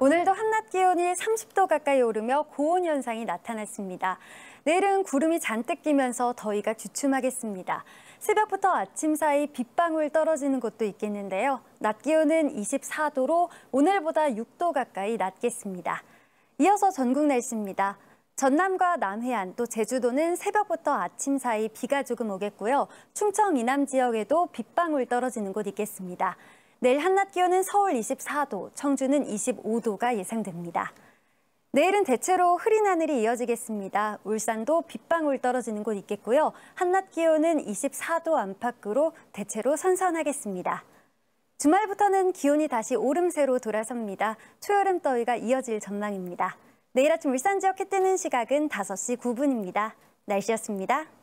오늘도 한낮 기온이 30도 가까이 오르며 고온 현상이 나타났습니다. 내일은 구름이 잔뜩 끼면서 더위가 주춤하겠습니다. 새벽부터 아침 사이 빗방울 떨어지는 곳도 있겠는데요. 낮 기온은 24도로 오늘보다 6도 가까이 낮겠습니다. 이어서 전국 날씨입니다. 전남과 남해안 또 제주도는 새벽부터 아침 사이 비가 조금 오겠고요. 충청 이남 지역에도 빗방울 떨어지는 곳 있겠습니다. 내일 한낮 기온은 서울 24도, 청주는 25도가 예상됩니다. 내일은 대체로 흐린 하늘이 이어지겠습니다. 울산도 빗방울 떨어지는 곳 있겠고요. 한낮 기온은 24도 안팎으로 대체로 선선하겠습니다. 주말부터는 기온이 다시 오름세로 돌아섭니다. 초여름 더위가 이어질 전망입니다. 내일 아침 울산 지역 해 뜨는 시각은 5시 9분입니다. 날씨였습니다.